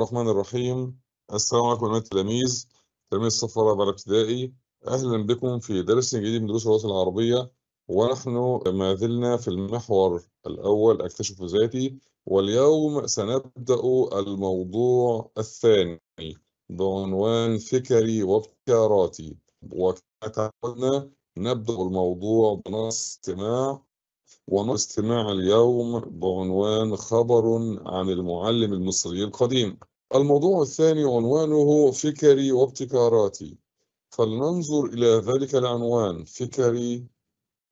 الرحمن الرحيم السلام عليكم أيها التلاميذ تلاميذ الصف الرابع الابتدائي أهلا بكم في درس جديد من دروس اللغة العربية ونحن ما زلنا في المحور الأول أكتشف ذاتي واليوم سنبدأ الموضوع الثاني بعنوان فكري وابتكاراتي وكما تعودنا نبدأ الموضوع بنص استماع استماع اليوم بعنوان خبر عن المعلم المصري القديم الموضوع الثاني عنوانه فكري وابتكاراتي فلننظر إلى ذلك العنوان فكري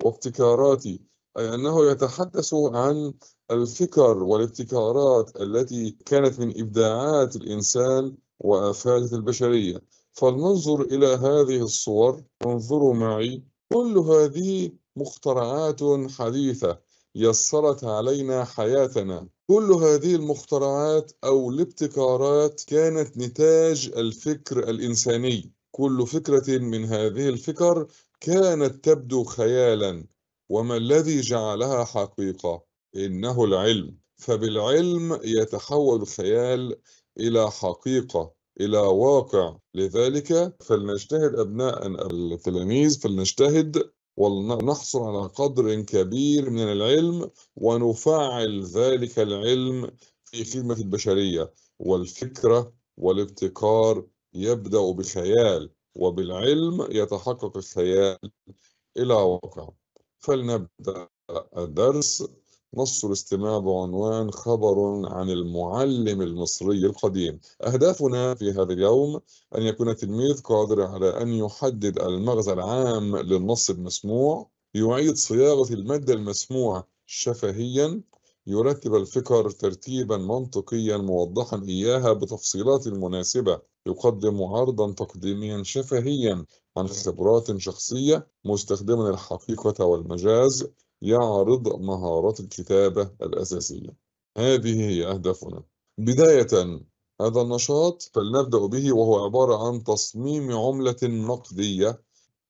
وابتكاراتي أي أنه يتحدث عن الفكر والابتكارات التي كانت من إبداعات الإنسان وآفات البشرية فلننظر إلى هذه الصور انظروا معي كل هذه مخترعات حديثة يسرت علينا حياتنا كل هذه المخترعات أو الابتكارات كانت نتاج الفكر الإنساني كل فكرة من هذه الفكر كانت تبدو خيالا وما الذي جعلها حقيقة؟ إنه العلم فبالعلم يتحول الخيال إلى حقيقة إلى واقع لذلك فلنجتهد أبناء التلاميذ فلنجتهد ونحصل على قدر كبير من العلم ونفعل ذلك العلم في خدمة البشرية والفكرة والابتكار يبدأ بخيال وبالعلم يتحقق الخيال إلى واقع فلنبدأ الدرس نص الاستماع بعنوان خبر عن المعلم المصري القديم أهدافنا في هذا اليوم أن يكون التلميذ قادر على أن يحدد المغزى العام للنص المسموع يعيد صياغة المادة المسموعة شفهيا يرتب الفكر ترتيبا منطقيا موضحا إياها بتفصيلات مناسبة يقدم عرضا تقديميا شفهيا عن خبرات شخصية مستخدما الحقيقة والمجاز يعرض مهارات الكتابة الأساسية هذه هي أهدافنا بداية هذا النشاط فلنبدأ به وهو عبارة عن تصميم عملة نقدية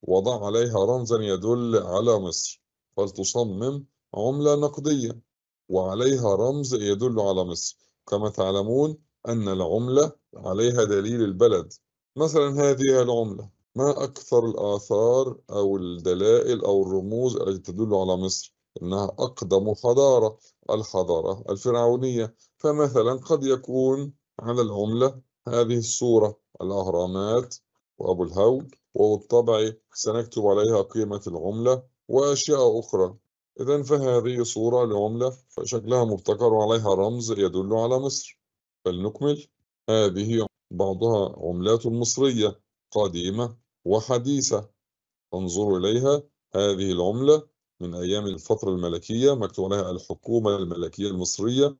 وضع عليها رمزا يدل على مصر فلتصمم عملة نقدية وعليها رمز يدل على مصر كما تعلمون أن العملة عليها دليل البلد مثلا هذه العملة ما أكثر الآثار أو الدلائل أو الرموز التي تدل على مصر إنها أقدم حضارة الحضارة الفرعونية فمثلا قد يكون على العملة هذه الصورة الأهرامات وأبو الهول وبالطبع سنكتب عليها قيمة العملة وأشياء أخرى إذا فهذه صورة لعملة شكلها مبتكر وعليها رمز يدل على مصر فلنكمل هذه بعضها عملات مصرية قديمة وحديثة انظروا إليها هذه العملة من أيام الفترة الملكية مكتوب عليها الحكومة الملكية المصرية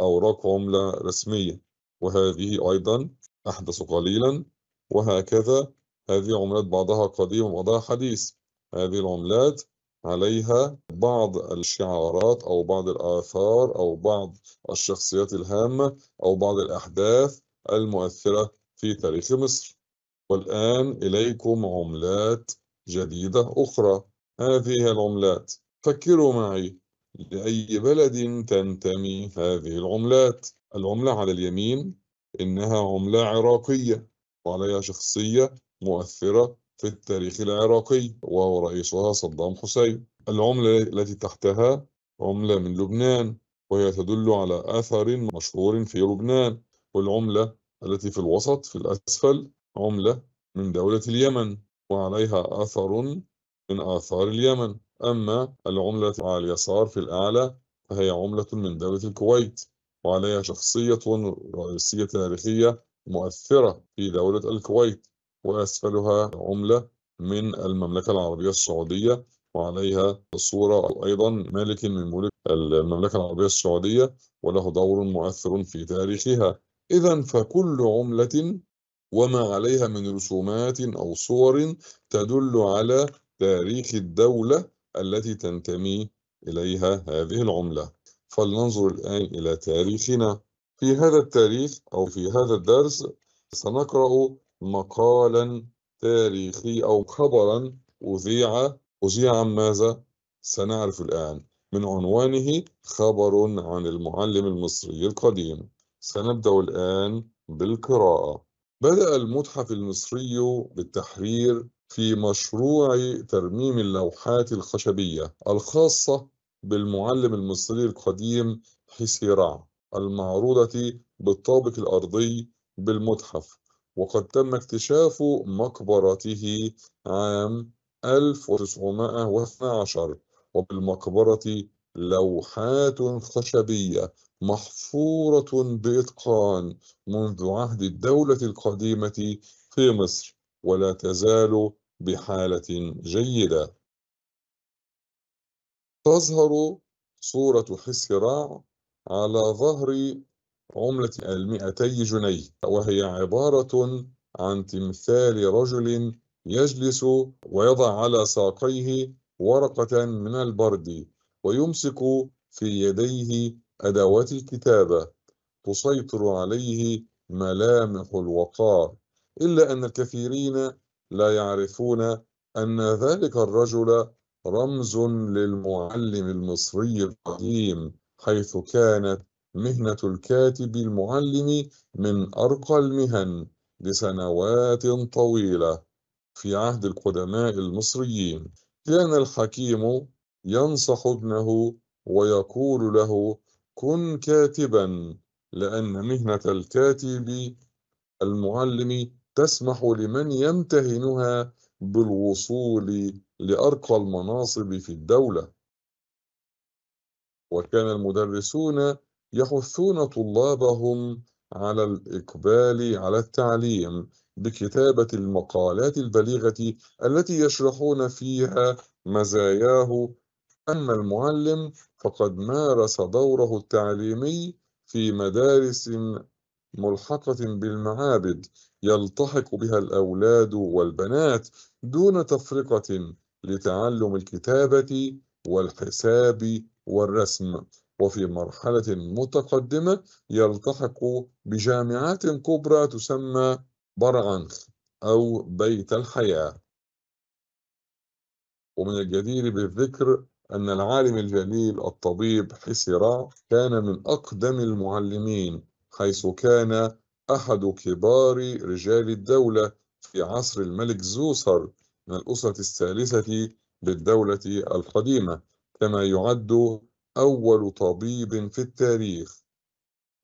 أوراق عملة رسمية وهذه أيضا أحدث قليلا وهكذا هذه عملات بعضها قديم وبعضها حديث هذه العملات عليها بعض الشعارات أو بعض الآثار أو بعض الشخصيات الهامة أو بعض الأحداث المؤثرة في تاريخ مصر والآن إليكم عملات جديدة أخرى هذه العملات فكروا معي لأي بلد تنتمي هذه العملات العملة على اليمين إنها عملة عراقية وعليها شخصية مؤثرة في التاريخ العراقي وهو رئيسها صدام حسين العملة التي تحتها عملة من لبنان وهي تدل على أثر مشهور في لبنان والعملة التي في الوسط في الأسفل عملة من دولة اليمن وعليها أثر من آثار اليمن أما العملة على اليسار في الأعلى فهي عملة من دولة الكويت وعليها شخصية رئيسية تاريخية مؤثرة في دولة الكويت وأسفلها عملة من المملكة العربية السعودية وعليها صورة أيضا مالك من ملك المملكة العربية السعودية وله دور مؤثر في تاريخها إذا فكل عملة وما عليها من رسومات أو صور تدل على تاريخ الدولة التي تنتمي إليها هذه العملة فلننظر الآن إلى تاريخنا في هذا التاريخ أو في هذا الدرس سنقرأ مقالا تاريخي أو خبرا أذيع أذيع عن ماذا؟ سنعرف الآن من عنوانه خبر عن المعلم المصري القديم سنبدأ الآن بالقراءة بدأ المتحف المصري بالتحرير في مشروع ترميم اللوحات الخشبية الخاصة بالمعلم المصري القديم حسيرع المعروضة بالطابق الأرضي بالمتحف وقد تم اكتشاف مقبرته عام 1912 وبالمقبرة لوحات خشبية محفورة بإتقان منذ عهد الدولة القديمة في مصر ولا تزال بحالة جيدة تظهر صورة حسراع على ظهر عملة المئتي جنيه وهي عبارة عن تمثال رجل يجلس ويضع على ساقيه ورقة من البرد ويمسك في يديه أدوات الكتابة تسيطر عليه ملامح الوقار إلا أن الكثيرين لا يعرفون أن ذلك الرجل رمز للمعلم المصري القديم حيث كانت مهنة الكاتب المعلم من أرقى المهن لسنوات طويلة في عهد القدماء المصريين كان الحكيم ينصح ابنه ويقول له كن كاتبا لأن مهنة الكاتب المعلم تسمح لمن يمتهنها بالوصول لأرقى المناصب في الدولة وكان المدرسون يحثون طلابهم على الإقبال على التعليم بكتابة المقالات البليغة التي يشرحون فيها مزاياه أما المعلم فقد مارس دوره التعليمي في مدارس ملحقة بالمعابد يلتحق بها الأولاد والبنات دون تفرقة لتعلم الكتابة والحساب والرسم وفي مرحلة متقدمة يلتحق بجامعات كبرى تسمى برعنخ أو بيت الحياة ومن الجدير بالذكر أن العالم الجليل الطبيب حسرة كان من أقدم المعلمين حيث كان أحد كبار رجال الدولة في عصر الملك زوسر من الأسرة الثالثة للدولة القديمة كما يعد أول طبيب في التاريخ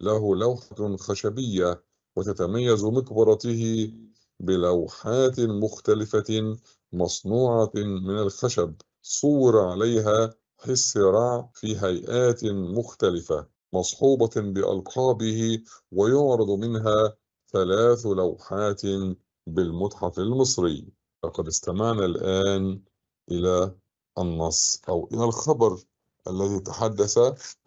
له لوحة خشبية وتتميز مقبرته بلوحات مختلفة مصنوعة من الخشب صور عليها حس رع في هيئات مختلفة مصحوبة بألقابه ويعرض منها ثلاث لوحات بالمتحف المصري لقد استمعنا الآن إلى النص أو إلى الخبر الذي تحدث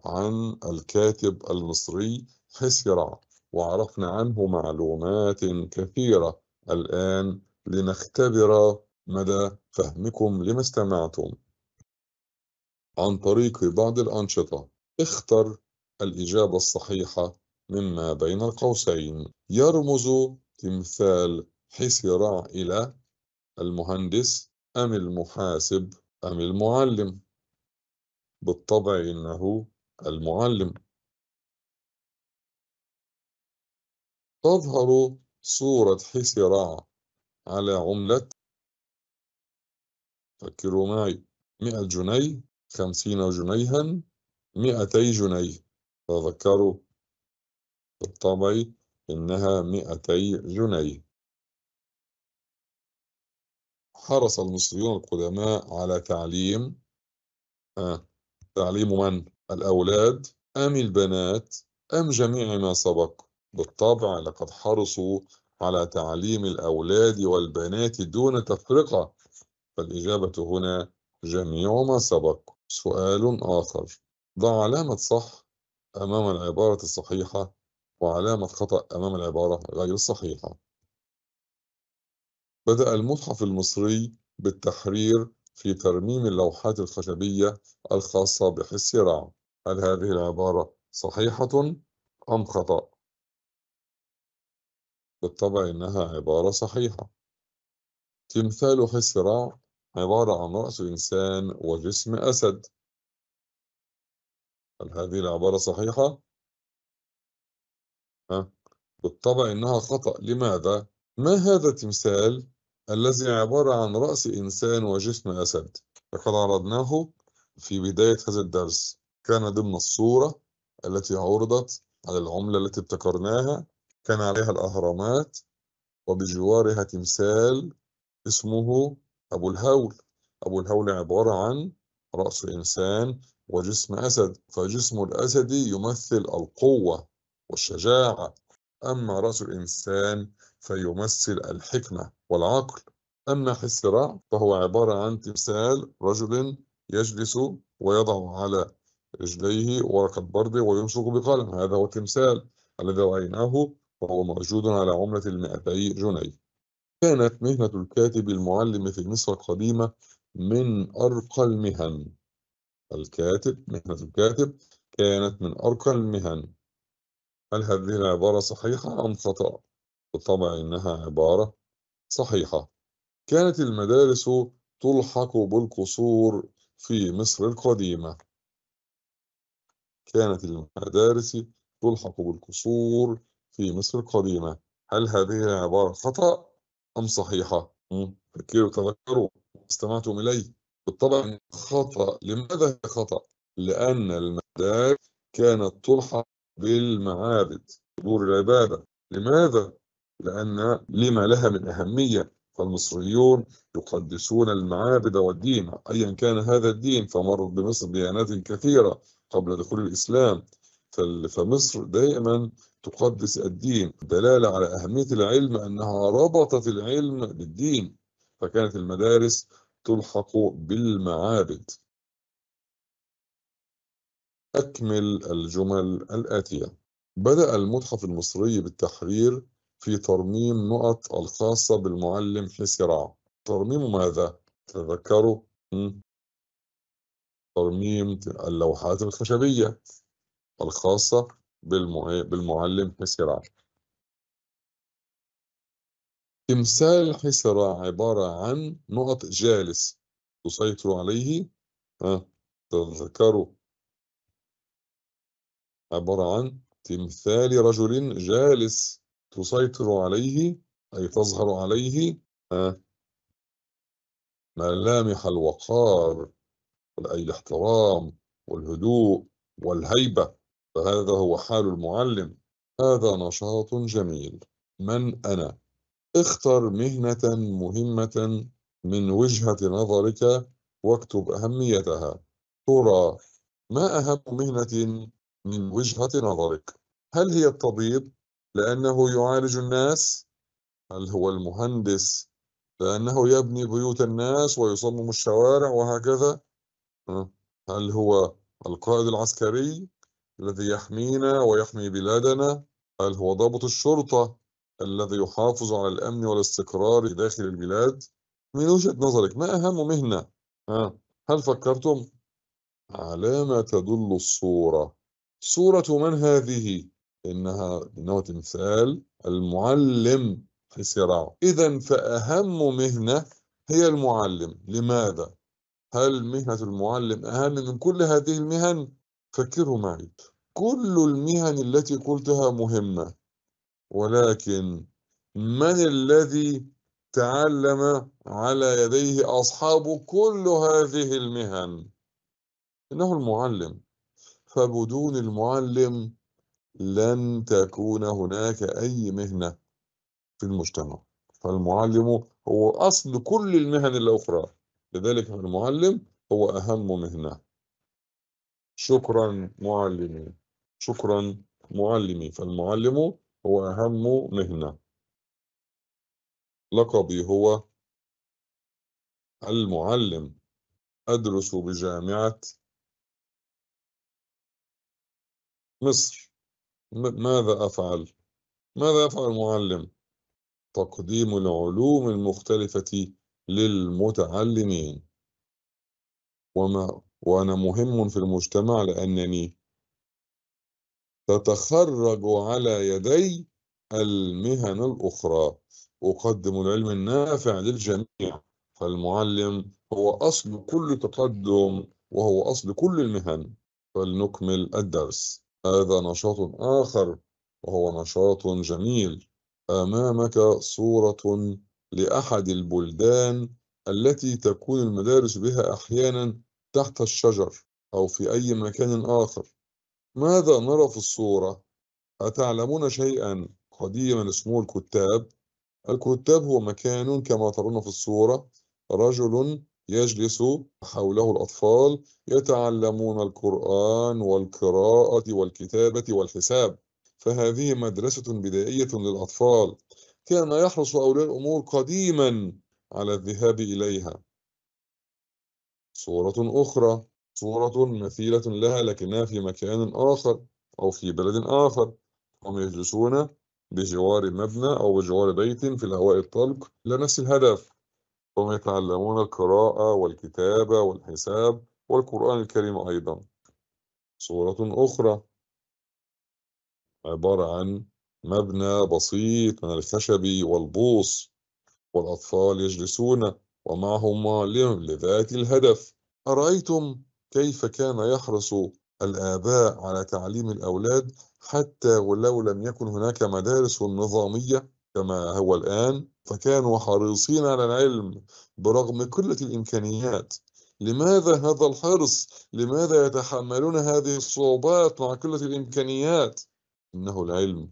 عن الكاتب المصري حسرع وعرفنا عنه معلومات كثيرة الآن لنختبر مدى فهمكم لما استمعتم عن طريق بعض الأنشطة اختر الإجابة الصحيحة مما بين القوسين يرمز تمثال حسراء إلى المهندس أم المحاسب أم المعلم بالطبع إنه المعلم تظهر صورة حسراء على عملة فكروا معي مئة جنيه خمسين جنيها مئتي جنيه تذكروا بالطبع إنها مئتي جنيه حرص المصريون القدماء على تعليم آه. تعليم من؟ الأولاد أم البنات أم جميع ما سبق بالطبع لقد حرصوا على تعليم الأولاد والبنات دون تفرقة فالإجابة هنا جميع ما سبق سؤال آخر ضع علامة صح أمام العبارة الصحيحة وعلامة خطأ أمام العبارة غير الصحيحة بدأ المتحف المصري بالتحرير في ترميم اللوحات الخشبية الخاصة بحس رع هل هذه العبارة صحيحة أم خطأ؟ بالطبع إنها عبارة صحيحة تمثال حس رع عبارة عن رأس إنسان وجسم أسد هل هذه العبارة صحيحة؟ ها؟ بالطبع إنها خطأ لماذا؟ ما هذا التمثال الذي عبارة عن رأس إنسان وجسم أسد؟ لقد عرضناه في بداية هذا الدرس كان ضمن الصورة التي عرضت على العملة التي ابتكرناها كان عليها الأهرامات وبجوارها تمثال اسمه أبو الهول أبو الهول عبارة عن رأس إنسان وجسم أسد فجسم الأسد يمثل القوة والشجاعة أما رأس الإنسان فيمثل الحكمة والعقل أما حسراء فهو عبارة عن تمثال رجل يجلس ويضع على رجليه ورقة برد ويمسك بقلم هذا هو التمثال الذي رأيناه وهو موجود على عملة المئتي جنيه كانت مهنة الكاتب المعلم في مصر القديمة من أرقى المهن الكاتب مهنة الكاتب كانت من أرقى المهن هل هذه العبارة صحيحة أم خطأ؟ بالطبع إنها عبارة صحيحة كانت المدارس تلحق بالقصور في مصر القديمة كانت المدارس تلحق بالقصور في مصر القديمة هل هذه العبارة خطأ أم صحيحة فكروا تذكروا استمعتم إليه بالطبع خطأ لماذا هي خطأ؟ لأن المدارس كانت تلحق بالمعابد دور العبادة لماذا؟ لأن لما لها من أهمية فالمصريون يقدسون المعابد والدين أيا كان هذا الدين فمرت بمصر ديانات كثيرة قبل دخول الإسلام فمصر دائما تقدس الدين دلالة على أهمية العلم أنها ربطت العلم بالدين فكانت المدارس تلحق بالمعابد أكمل الجمل الآتية بدأ المتحف المصري بالتحرير في ترميم نقط الخاصة بالمعلم حسراء ترميم ماذا؟ تذكروا ترميم اللوحات الخشبية الخاصة إيه، بالمعلم حسي راعي تمثال حسي راعي عبارة عن نقط جالس تسيطر عليه أه. تذكروا عبارة عن تمثال رجل جالس تسيطر عليه أي تظهر عليه أه. ملامح الوقار أي الاحترام والهدوء والهيبة فهذا هو حال المعلم هذا نشاط جميل من أنا اختر مهنة مهمة من وجهة نظرك واكتب أهميتها ترى ما أهم مهنة من وجهة نظرك هل هي الطبيب لأنه يعالج الناس هل هو المهندس لأنه يبني بيوت الناس ويصمم الشوارع وهكذا هل هو القائد العسكري الذي يحمينا ويحمي بلادنا هل هو ضابط الشرطة الذي يحافظ على الأمن والاستقرار داخل البلاد من وجهة نظرك ما أهم مهنة ها هل فكرتم على ما تدل الصورة صورة من هذه إنها إنه تمثال المعلم في صراع إذا فأهم مهنة هي المعلم لماذا هل مهنة المعلم أهم من كل هذه المهن فكروا معي كل المهن التي قلتها مهمة ولكن من الذي تعلم على يديه أصحاب كل هذه المهن إنه المعلم فبدون المعلم لن تكون هناك أي مهنة في المجتمع فالمعلم هو أصل كل المهن الأخرى لذلك المعلم هو أهم مهنة شكرا معلمي شكرا معلمي فالمعلم هو أهم مهنة لقبي هو المعلم أدرس بجامعة مصر ماذا أفعل؟ ماذا يفعل المعلم؟ تقديم العلوم المختلفة للمتعلمين وما وأنا مهم في المجتمع لأنني تتخرج على يدي المهن الأخرى أقدم العلم النافع للجميع فالمعلم هو أصل كل تقدم وهو أصل كل المهن فلنكمل الدرس هذا نشاط آخر وهو نشاط جميل أمامك صورة لأحد البلدان التي تكون المدارس بها أحيانا تحت الشجر أو في أي مكان آخر ماذا نرى في الصورة؟ أتعلمون شيئا قديما اسمه الكتاب؟ الكتاب هو مكان كما ترون في الصورة رجل يجلس حوله الأطفال يتعلمون القرآن والقراءة والكتابة والحساب فهذه مدرسة بدائية للأطفال كان يحرص أولياء الأمور قديما على الذهاب إليها صورة أخرى صورة مثيلة لها لكنها في مكان آخر أو في بلد آخر هم يجلسون بجوار مبنى أو بجوار بيت في الهواء الطلق لنفس الهدف هم يتعلمون القراءة والكتابة والحساب والقرآن الكريم أيضا صورة أخرى عبارة عن مبنى بسيط من الخشب والبوص والأطفال يجلسون معلم لذات الهدف أرأيتم كيف كان يحرص الآباء على تعليم الأولاد حتى ولو لم يكن هناك مدارس نظامية كما هو الآن فكانوا حريصين على العلم برغم قلة الإمكانيات لماذا هذا الحرص؟ لماذا يتحملون هذه الصعوبات مع قلة الإمكانيات؟ إنه العلم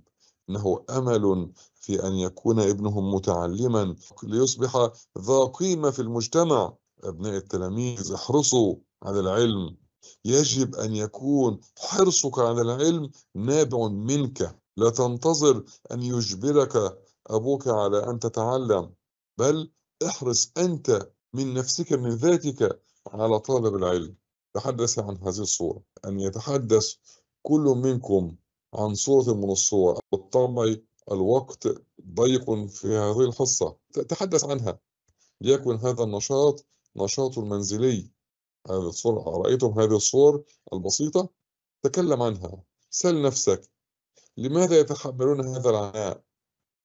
انه امل في ان يكون ابنهم متعلما ليصبح ذا قيمه في المجتمع ابناء التلاميذ احرصوا على العلم يجب ان يكون حرصك على العلم نابع منك لا تنتظر ان يجبرك ابوك على ان تتعلم بل احرص انت من نفسك من ذاتك على طلب العلم تحدث عن هذه الصوره ان يتحدث كل منكم عن صورة من الصور بالطبع الوقت ضيق في هذه الحصة تحدث عنها ليكن هذا النشاط نشاط منزلي هذه الصور رأيتم هذه الصور البسيطة تكلم عنها سل نفسك لماذا يتحملون هذا العناء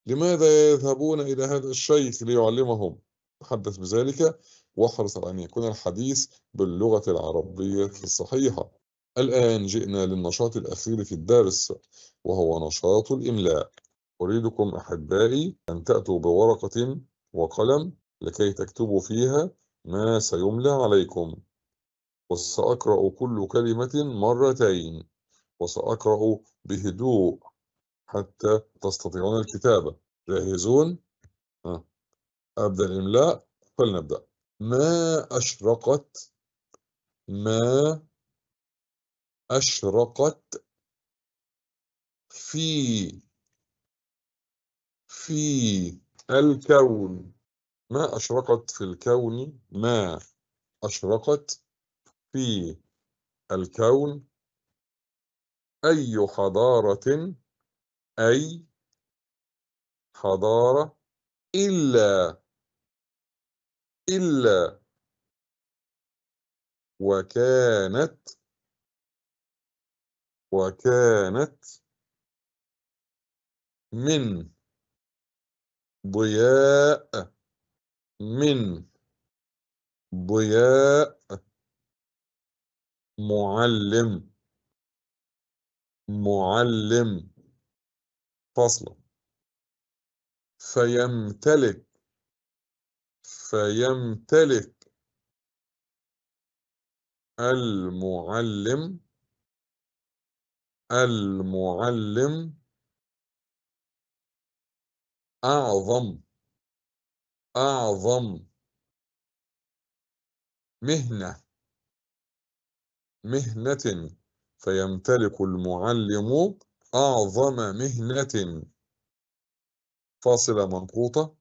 لماذا يذهبون إلى هذا الشيخ ليعلمهم تحدث بذلك واحرص على أن يكون الحديث باللغة العربية الصحيحة الآن جئنا للنشاط الأخير في الدرس وهو نشاط الإملاء أريدكم أحبائي أن تأتوا بورقة وقلم لكي تكتبوا فيها ما سيملى عليكم وسأقرأ كل كلمة مرتين وسأقرأ بهدوء حتى تستطيعون الكتابة جاهزون؟ آه. أبدأ الإملاء فلنبدأ ما أشرقت ما أشرقت في في الكون ما أشرقت في الكون ما أشرقت في الكون أي حضارة أي حضارة إلا إلا وكانت وكانت من ضياء من ضياء معلم معلم فصل فيمتلك فيمتلك المعلم المعلم أعظم أعظم مهنة مهنة فيمتلك المعلم أعظم مهنة فاصلة منقوطة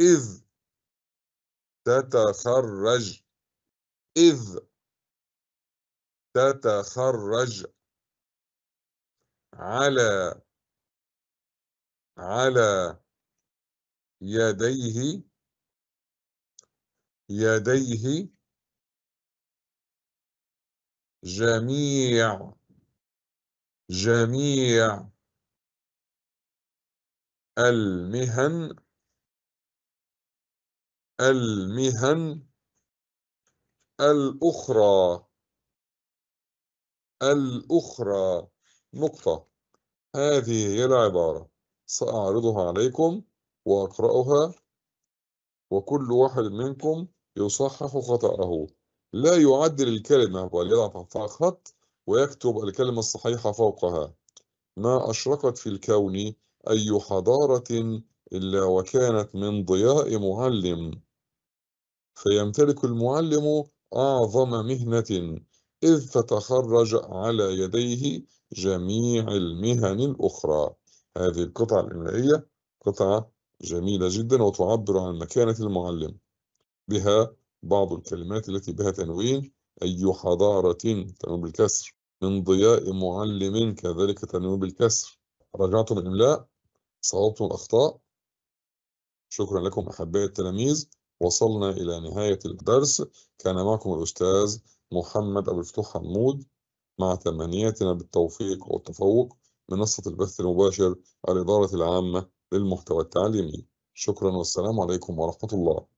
إذ تتخرج إذ تتخرج على على يديه يديه جميع جميع المهن المهن الأخرى الأخرى نقطة هذه هي العبارة سأعرضها عليكم وأقرأها وكل واحد منكم يصحح خطأه لا يعدل الكلمة بل يضع خط ويكتب الكلمة الصحيحة فوقها ما أشرقت في الكون أي حضارة إلا وكانت من ضياء معلم فيمتلك المعلم أعظم مهنة إذ تتخرج على يديه جميع المهن الأخرى هذه القطعة الإملائية قطعة جميلة جدا وتعبر عن مكانة المعلم بها بعض الكلمات التي بها تنوين أي حضارة تنوين بالكسر من ضياء معلم كذلك تنوين بالكسر رجعتم الإملاء صوبتم الأخطاء شكرا لكم أحبائي التلاميذ وصلنا إلى نهاية الدرس كان معكم الأستاذ محمد أبو الفتوح حمود مع تمنياتنا بالتوفيق والتفوق منصة البث المباشر الإدارة العامة للمحتوى التعليمي شكرا والسلام عليكم ورحمة الله